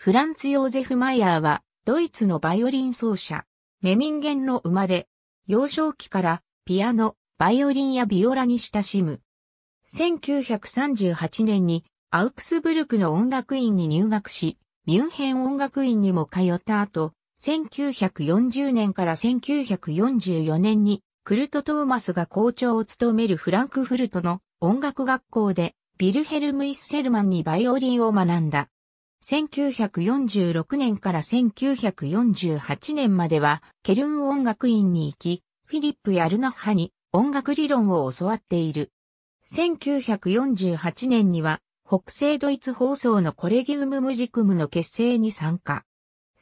フランツ・ヨーゼフ・マイヤーは、ドイツのバイオリン奏者、メミンゲンの生まれ、幼少期からピアノ、バイオリンやビオラに親しむ。1938年にアウクスブルクの音楽院に入学し、ミュンヘン音楽院にも通った後、1940年から1944年にクルト・トーマスが校長を務めるフランクフルトの音楽学校でビルヘルム・イッセルマンにバイオリンを学んだ。1946年から1948年までは、ケルン音楽院に行き、フィリップ・ヤルナッハに音楽理論を教わっている。1948年には、北西ドイツ放送のコレギウム・ムジクムの結成に参加。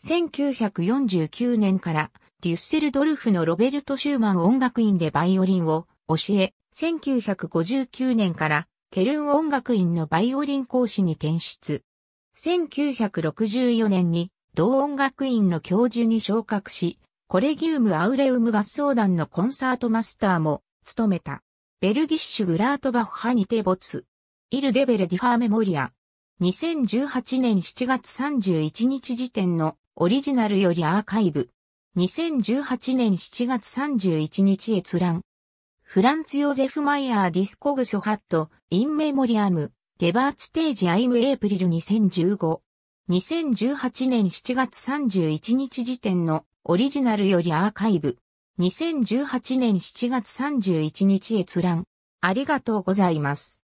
1949年から、デュッセルドルフのロベルト・シューマン音楽院でバイオリンを教え、1959年から、ケルン音楽院のバイオリン講師に転出。1964年に同音楽院の教授に昇格し、コレギウム・アウレウム合奏団のコンサートマスターも務めた。ベルギッシュ・グラートバッハにて没。イル・デベル・ディファー・メモリア。2018年7月31日時点のオリジナルよりアーカイブ。2018年7月31日閲覧。フランツ・ヨゼフ・マイヤー・ディスコグソ・ハット・イン・メモリアム。ゲバーツテージアイムエイプリル2015。2018年7月31日時点のオリジナルよりアーカイブ。2018年7月31日閲覧。ありがとうございます。